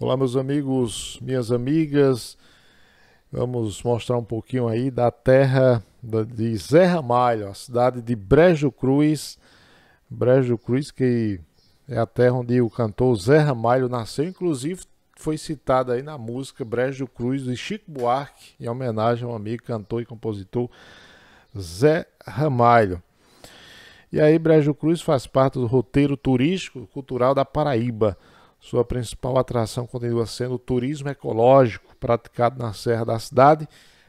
Olá, meus amigos, minhas amigas. Vamos mostrar um pouquinho aí da terra de Zé Ramalho, a cidade de Brejo Cruz. Brejo Cruz, que é a terra onde o cantor Zé Ramalho nasceu, inclusive foi citada aí na música Brejo Cruz de Chico Buarque, em homenagem ao amigo cantor e compositor Zé Ramalho. E aí, Brejo Cruz faz parte do roteiro turístico cultural da Paraíba. Sua principal atração continua sendo o turismo ecológico, praticado na Serra da Cidade,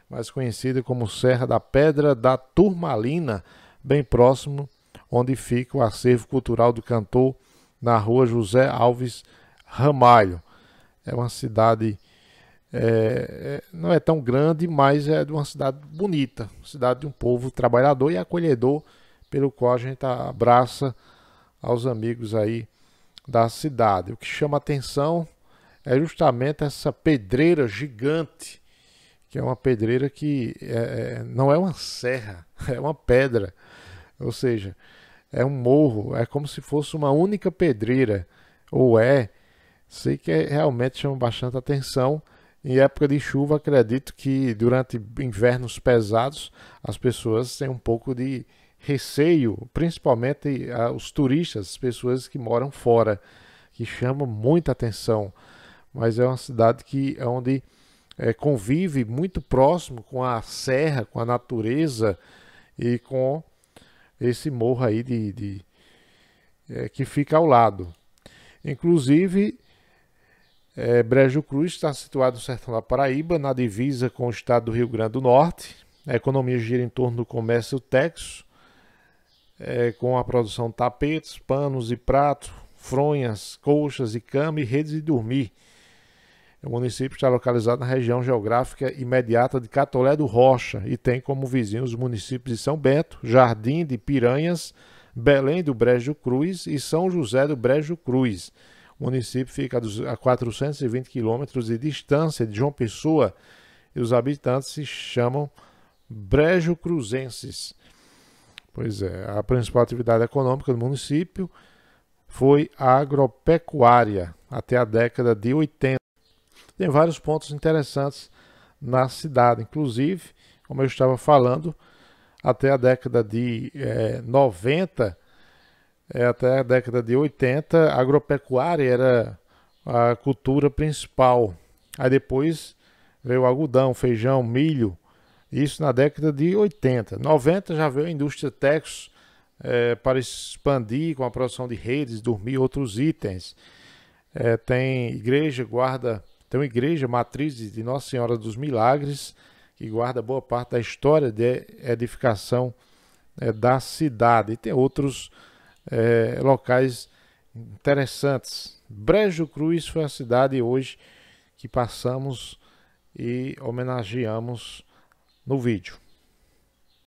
mais conhecida como Serra da Pedra da Turmalina, bem próximo onde fica o acervo cultural do cantor na rua José Alves Ramalho. É uma cidade. É, é não é tão grande, mas é de uma cidade bonita, cidade de um povo trabalhador e acolhedor, pelo qual a gente abraça aos amigos aí da cidade. O que chama atenção é justamente essa pedreira gigante, que é uma pedreira que é, é não é uma serra, é uma pedra. Ou seja, é um morro, é como se fosse uma única pedreira, ou é. Sei que é, realmente chama bastante atenção. Em época de chuva, acredito que durante invernos pesados as pessoas têm um pouco de receio, principalmente os turistas, as pessoas que moram fora, que chama muita atenção. Mas é uma cidade que é onde é, convive muito próximo com a serra, com a natureza e com esse morro aí de, de é, que fica ao lado. Inclusive, é, Brejo Cruz está situado no sertão da Paraíba, na divisa com o estado do Rio Grande do Norte. A economia gira em torno do comércio texto, é, com a produção de tapetes, panos e pratos, fronhas, colchas e cama e redes de dormir. O município está localizado na região geográfica imediata de Catolé do Rocha e tem como vizinhos os municípios de São Bento, Jardim de Piranhas, Belém do Brejo Cruz e São José do Brejo Cruz. O município fica a 420 quilômetros de distância de João Pessoa e os habitantes se chamam Brejo Cruzenses. Pois é, a principal atividade econômica do município foi a agropecuária até a década de 80. Tem vários pontos interessantes na cidade, inclusive, como eu estava falando, até a década de é, 90, é, até a década de 80, a agropecuária era a cultura principal. Aí depois veio o algodão, feijão, milho, isso na década de 80. 90 já veio a indústria Texos é, para expandir com a produção de redes, dormir outros itens. É, tem igreja, guarda, tem uma igreja matriz de Nossa Senhora dos Milagres, que guarda boa parte da história de edificação é, da cidade. E tem outros é, locais interessantes. Brejo Cruz foi a cidade hoje que passamos e homenageamos no vídeo.